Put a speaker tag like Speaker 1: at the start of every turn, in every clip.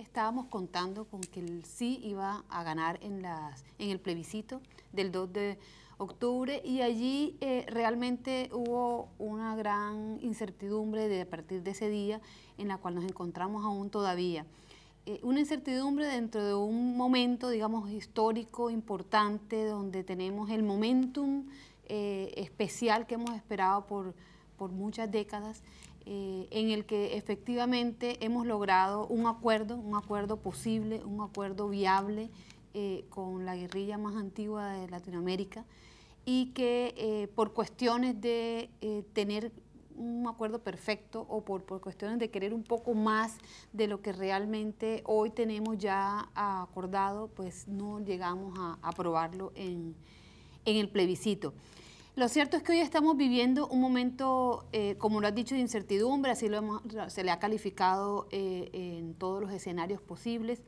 Speaker 1: estábamos contando con que el sí iba a ganar en, el plebiscito del 2 de octubre y allí eh, realmente hubo una gran incertidumbre de, a partir de ese día en la cual nos encontramos aún todavía. Eh, una incertidumbre dentro de un momento, digamos, histórico, importante, donde tenemos el momentum eh, especial que hemos esperado por muchas décadas eh, en el que efectivamente hemos logrado un acuerdo, un acuerdo posible, un acuerdo viable eh, con la guerrilla más antigua de Latinoamérica y que eh, por cuestiones de tener un acuerdo perfecto o por, por, cuestiones de querer un poco más de lo que realmente hoy tenemos ya acordado, pues no llegamos a aprobarlo en, en el plebiscito. Lo cierto es que hoy estamos viviendo un momento, eh, como lo has dicho, de incertidumbre, así lo hemos, se le ha calificado eh, en todos los escenarios posibles,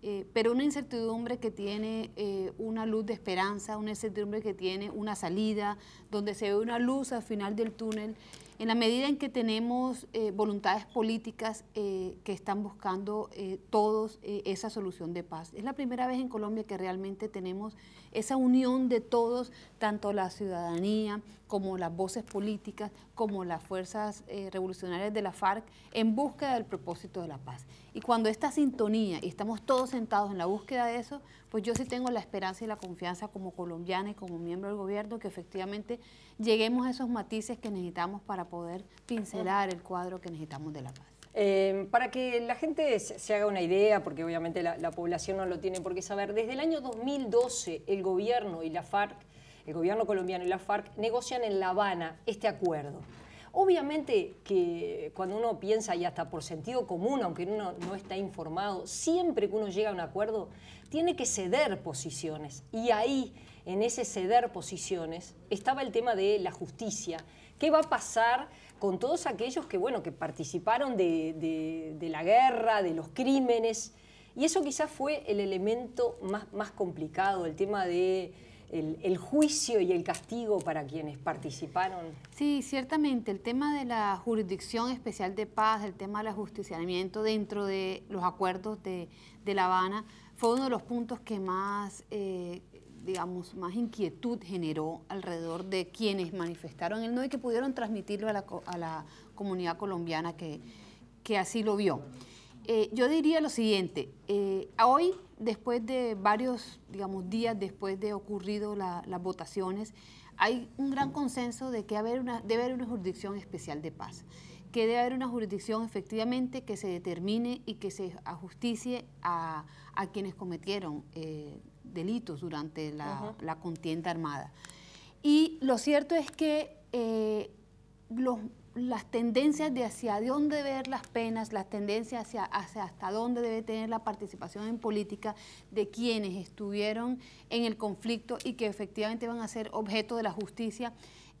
Speaker 1: eh, pero una incertidumbre que tiene una luz de esperanza, una incertidumbre que tiene una salida, donde se ve una luz al final del túnel. En la medida en que tenemos eh, voluntades políticas eh, que están buscando eh, todos esa solución de paz. Es la primera vez en Colombia que realmente tenemos esa unión de todos, tanto la ciudadanía como las voces políticas, como las fuerzas revolucionarias de la FARC, en búsqueda del propósito de la paz. Y cuando esta sintonía, y estamos todos sentados en la búsqueda de eso, pues yo sí tengo la esperanza y la confianza como colombiana y como miembro del gobierno que efectivamente lleguemos a esos matices que necesitamos para poder pincelar el cuadro que
Speaker 2: necesitamos de la paz. Em, para que la gente se haga una idea, porque obviamente la, la, población no lo tiene por qué saber, desde el año 2012 el gobierno y la FARC, el gobierno colombiano y la FARC negocian en La Habana este acuerdo. Obviamente que cuando uno piensa y hasta por sentido común, aunque uno no está informado, siempre que uno llega a un acuerdo, tiene que ceder posiciones. Y ahí, en ese ceder posiciones, estaba el tema de la justicia ¿Qué va a pasar con todos aquellos que, bueno, que participaron de, la guerra, de los crímenes? Y eso quizás fue el elemento más, más complicado, el tema de... El, juicio y el castigo para quienes participaron.
Speaker 1: Sí, ciertamente, el tema de la jurisdicción especial de paz, el tema del ajusticiamiento dentro de los acuerdos de, La Habana, fue uno de los puntos que más eh, digamos, más inquietud generó alrededor de quienes manifestaron el no y que pudieron transmitirlo a la, comunidad colombiana que, que, así lo vio. Eh, yo diría lo siguiente, eh, hoy, después de varios, digamos, días después de ocurrido las votaciones, hay un gran consenso de que haber una, debe haber una jurisdicción especial de paz, que debe haber una jurisdicción efectivamente que se determine y que se ajusticie a, quienes cometieron eh, delitos durante la, contienda armada. Y lo cierto es que eh, las tendencias de hacia dónde ver las penas, las tendencias hacia, hasta dónde debe tener la participación en política de quienes estuvieron en el conflicto y que efectivamente van a ser objeto de la justicia,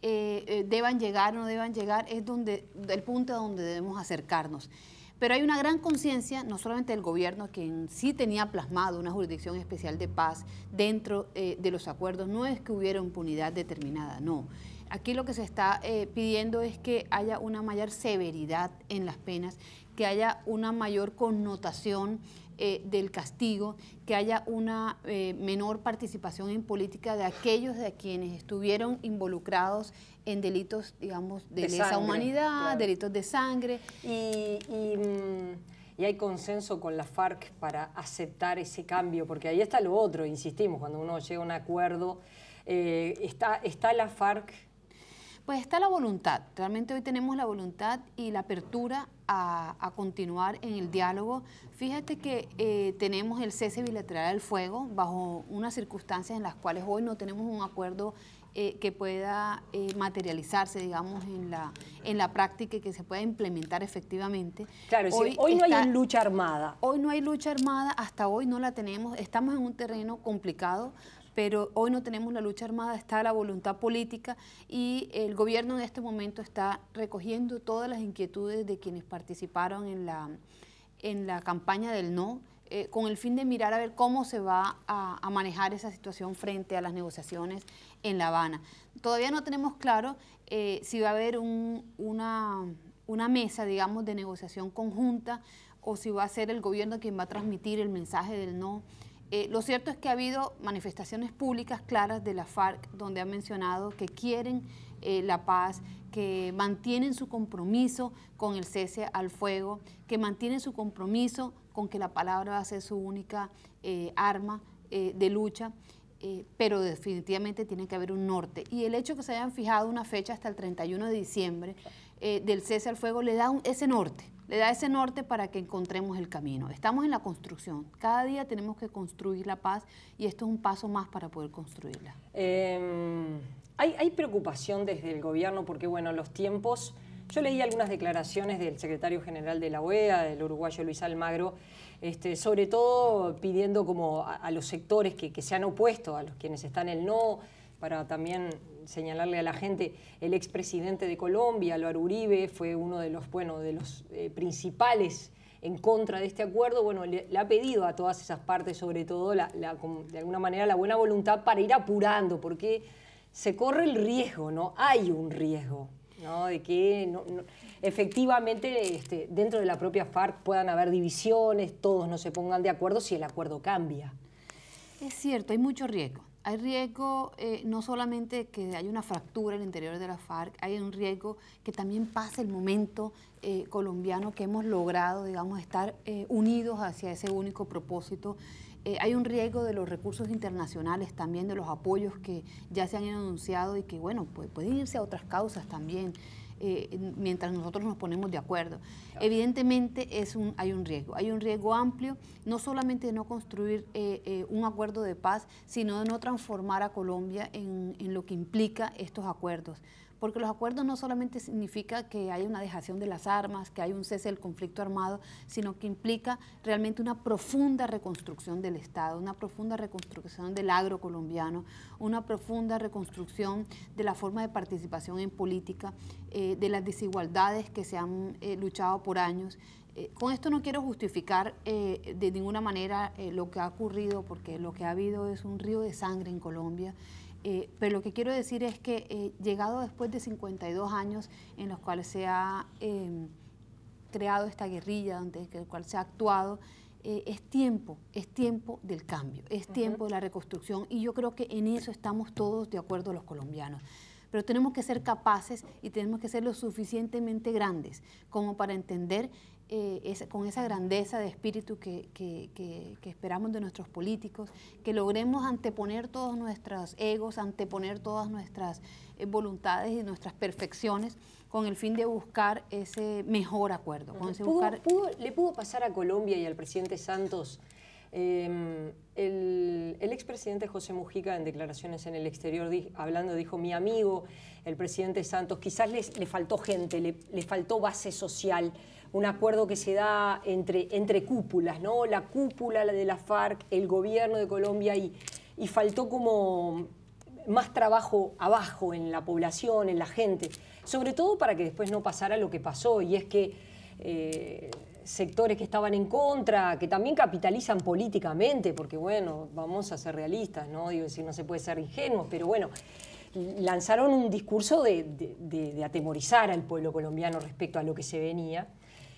Speaker 1: eh, eh, deban llegar o no deban llegar, es donde el punto a donde debemos acercarnos. Pero hay una gran conciencia, no solamente del gobierno, que sí tenía plasmado una jurisdicción especial de paz dentro eh, de los acuerdos, no es que hubiera impunidad determinada, no. Aquí lo que se está eh, pidiendo es que haya una mayor severidad en las penas, que haya una mayor connotación eh, del castigo, que haya una eh, menor participación en política de aquellos de quienes estuvieron involucrados en delitos, digamos, de, lesa humanidad, delitos de sangre.
Speaker 2: Y, mm, y, hay consenso con la FARC para aceptar ese cambio, porque ahí está lo otro, insistimos, cuando uno llega a un acuerdo, eh, está, está la FARC pues está la voluntad. Realmente hoy tenemos la voluntad y la apertura
Speaker 1: a, continuar en el diálogo. Fíjate que eh, tenemos el cese bilateral del fuego bajo unas circunstancias en las cuales hoy no tenemos un acuerdo eh, que pueda eh, materializarse, digamos, en la, en la práctica y que se pueda implementar efectivamente.
Speaker 2: Claro, hoy, no hay lucha armada.
Speaker 1: Hoy no hay lucha armada, hasta hoy no la tenemos. Estamos en un terreno complicado pero hoy no tenemos la lucha armada, está la voluntad política y el gobierno en este momento está recogiendo todas las inquietudes de quienes participaron en la, en la campaña del no, eh, con el fin de mirar a ver cómo se va a, manejar esa situación frente a las negociaciones en La Habana. Todavía no tenemos claro eh, si va a haber una, una mesa, digamos, de negociación conjunta o si va a ser el gobierno quien va a transmitir el mensaje del no. Eh, lo cierto es que ha habido manifestaciones públicas claras de la FARC donde han mencionado que quieren eh, la paz, que mantienen su compromiso con el cese al fuego, que mantienen su compromiso con que la palabra va a ser su única eh, arma de lucha. pero definitivamente tiene que haber un norte. Y el hecho de que se hayan fijado una fecha hasta el 31 de diciembre del cese al fuego le da un, ese norte le da ese norte para que encontremos el camino. Estamos en la construcción. Cada día tenemos que construir la paz y esto es un paso más para poder construirla.
Speaker 2: Em, hay, preocupación desde el gobierno porque, bueno, los tiempos... Yo leí algunas declaraciones del secretario general de la OEA, del uruguayo Luis Almagro, este, sobre todo pidiendo como a, los sectores que, se han opuesto, a los quienes están en el no, para también señalarle a la gente, el expresidente de Colombia, Álvaro Uribe, fue uno de los, de los eh, principales en contra de este acuerdo, bueno, le, ha pedido a todas esas partes, sobre todo de alguna manera la buena voluntad para ir apurando, porque se corre el riesgo, ¿no? Hay un riesgo, ¿no? De que efectivamente este, dentro de la propia FARC puedan haber divisiones, todos no se pongan de acuerdo si el acuerdo cambia.
Speaker 1: Es cierto, hay mucho riesgo. Hay riesgo eh, no solamente que haya una fractura en el interior de la FARC, hay un riesgo que también pase el momento eh, colombiano que hemos logrado, digamos, estar eh, unidos hacia ese único propósito. hay un riesgo de los recursos internacionales también, de los apoyos que ya se han anunciado y que, bueno, pueden irse a otras causas también. Eh, mientras nosotros nos ponemos de acuerdo. Evidentemente hay un riesgo, hay un riesgo amplio, no solamente de no construir eh, eh, un acuerdo de paz, sino de no transformar a Colombia en lo que implica estos acuerdos porque los acuerdos no solamente significa que hay una dejación de las armas, que hay un cese del conflicto armado, sino que implica realmente una profunda reconstrucción del Estado, una profunda reconstrucción del agro colombiano, una profunda reconstrucción de la forma de participación en política, eh, de las desigualdades que se han eh, luchado por años. Eh, con esto no quiero justificar de ninguna manera lo que ha ocurrido, porque lo que ha habido es un río de sangre en Colombia eh, pero lo que quiero decir es que eh, llegado después de 52 años en los cuales se ha em, creado esta guerrilla, donde el cual se ha actuado, eh, es tiempo, es tiempo del cambio, es tiempo de la reconstrucción y yo creo que en eso estamos todos de acuerdo los colombianos pero tenemos que ser capaces y tenemos que ser lo suficientemente grandes como para entender eh, con esa grandeza de espíritu que, esperamos de nuestros políticos, que logremos anteponer todos nuestros egos, anteponer todas nuestras eh, voluntades y nuestras perfecciones con el fin de buscar ese mejor acuerdo.
Speaker 2: ¿Le pudo pasar a Colombia y al presidente Santos? Em, el, el expresidente José Mujica en declaraciones en el exterior hablando dijo, mi amigo, el presidente Santos, quizás le faltó gente, le faltó base social, un acuerdo que se da entre, entre cúpulas, ¿no? La cúpula de la FARC, el gobierno de Colombia y, y faltó como más trabajo abajo en la población, en la gente, sobre todo para que después no pasara lo que pasó y es que eh, sectores que estaban en contra, que también capitalizan políticamente, porque bueno, vamos a ser realistas, ¿no? decir, no se puede ser ingenuos, pero bueno, lanzaron un discurso de atemorizar al pueblo colombiano respecto a lo que se venía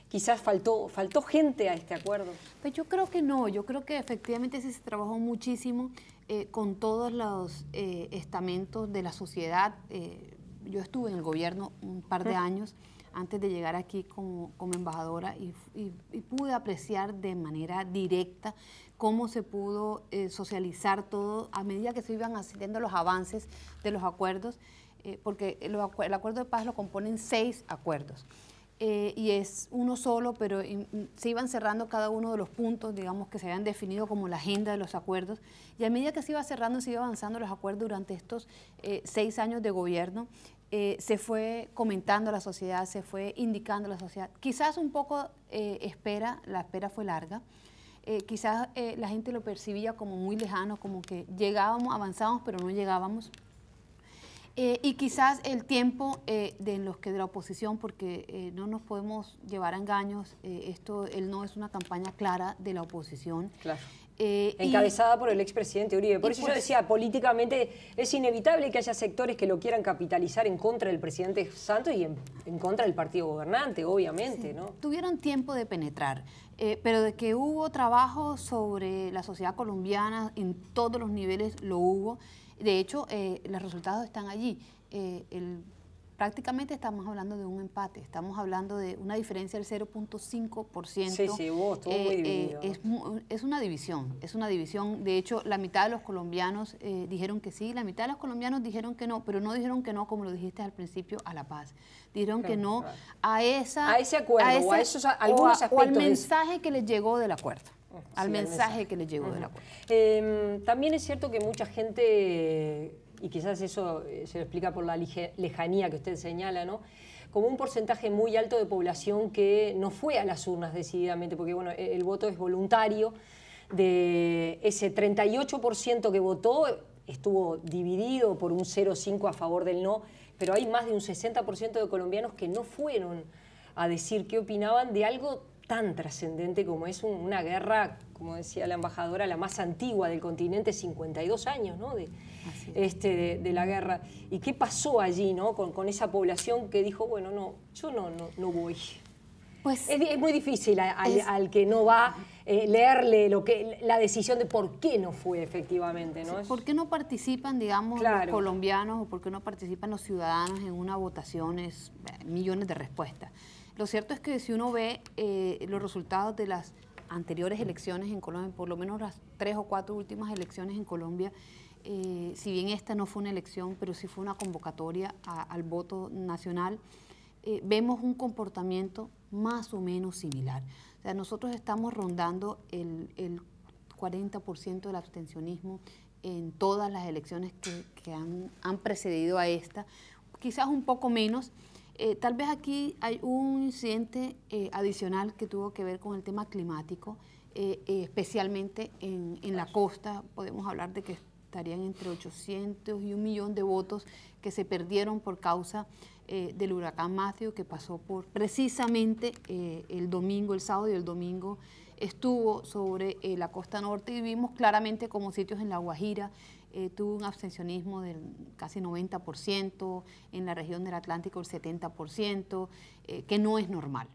Speaker 2: quizás faltó, faltó gente a este acuerdo. Pues yo creo que no, yo creo que efectivamente sí
Speaker 1: se trabajó muchísimo eh, con todos los eh, estamentos de la sociedad. Eh, yo estuve en el gobierno un par de años antes de llegar aquí como, embajadora y, pude apreciar de manera directa cómo se pudo socializar todo a medida que se iban haciendo los avances de los acuerdos, porque el acuerdo de paz lo componen seis acuerdos. Eh, y es uno solo, pero se iban cerrando cada uno de los puntos, digamos, que se habían definido como la agenda de los acuerdos. Y a medida que se iba cerrando, se iba avanzando los acuerdos durante estos eh, seis años de gobierno, eh, se fue comentando a la sociedad, se fue indicando a la sociedad. Quizás un poco espera, la espera fue larga. quizás la gente lo percibía como muy lejano, como que llegábamos, avanzábamos, pero no llegábamos. Eh, y quizás el tiempo eh, de los que de la oposición, porque eh, no nos podemos llevar a engaños, eh, esto él no es una campaña clara de la oposición. Claro. Encabezada por el
Speaker 2: expresidente Uribe. Por eso yo decía, políticamente es inevitable que haya sectores que lo quieran capitalizar en contra del presidente Santos y en, contra del partido gobernante, obviamente. ¿no? Tuvieron tiempo de penetrar,
Speaker 1: pero de que hubo trabajo sobre la sociedad colombiana en todos los niveles, lo hubo. De hecho, eh, los resultados están allí. Eh, prácticamente estamos hablando de un empate, estamos hablando de una diferencia del 0.5%. Sí, sí, vos, eh, Es, es, una división, es una división. De hecho, la mitad de los colombianos dijeron que sí, la mitad de los colombianos dijeron que no, pero no dijeron que no, como lo dijiste al principio, a la paz dijeron que no a esa ese acuerdo a esos, mensaje que les llegó del acuerdo al mensaje,
Speaker 2: que le llegó de la em, también es cierto que mucha gente, y quizás eso eh, se lo explica por la lejanía que usted señala, ¿no? como un porcentaje muy alto de población que no fue a las urnas decididamente, porque bueno, e-, el voto es voluntario, de ese 38% que votó estuvo dividido por un 0,5 a favor del no, pero hay más de un 60% de colombianos que no fueron a decir qué opinaban de algo tan trascendente como es una guerra, como decía la embajadora, la más antigua del continente, 52 años ¿no? de, este, de, la guerra. ¿Y qué pasó allí ¿no? con, esa población que dijo, bueno, no, yo no, no, no voy? Pues, es, muy difícil al, que no va eh, leerle lo que, la decisión de por qué no fue efectivamente. ¿no? ¿Por
Speaker 1: qué no participan, digamos, los
Speaker 2: colombianos o por qué no participan
Speaker 1: los ciudadanos en una votación? Es eh, millones de respuestas. Lo cierto es que si uno ve eh, los resultados de las anteriores elecciones en Colombia, por lo menos las tres o cuatro últimas elecciones en Colombia, eh, si bien esta no fue una elección, pero sí fue una convocatoria al voto nacional, eh, vemos un comportamiento más o menos similar. O sea, nosotros estamos rondando el, 40% del abstencionismo en todas las elecciones que, han precedido a esta, quizás un poco menos, eh, tal vez aquí hay un incidente eh, adicional que tuvo que ver con el tema climático, eh, especialmente en, en la costa. Podemos hablar de que estarían entre 800 y un millón de votos que se perdieron por causa del huracán Matthew que pasó por precisamente el domingo, el sábado y el domingo estuvo sobre la costa norte y vimos claramente como sitios en La Guajira, eh, tuvo un abstencionismo del casi 90%, en la región del Atlántico el 70%, eh, que no es normal.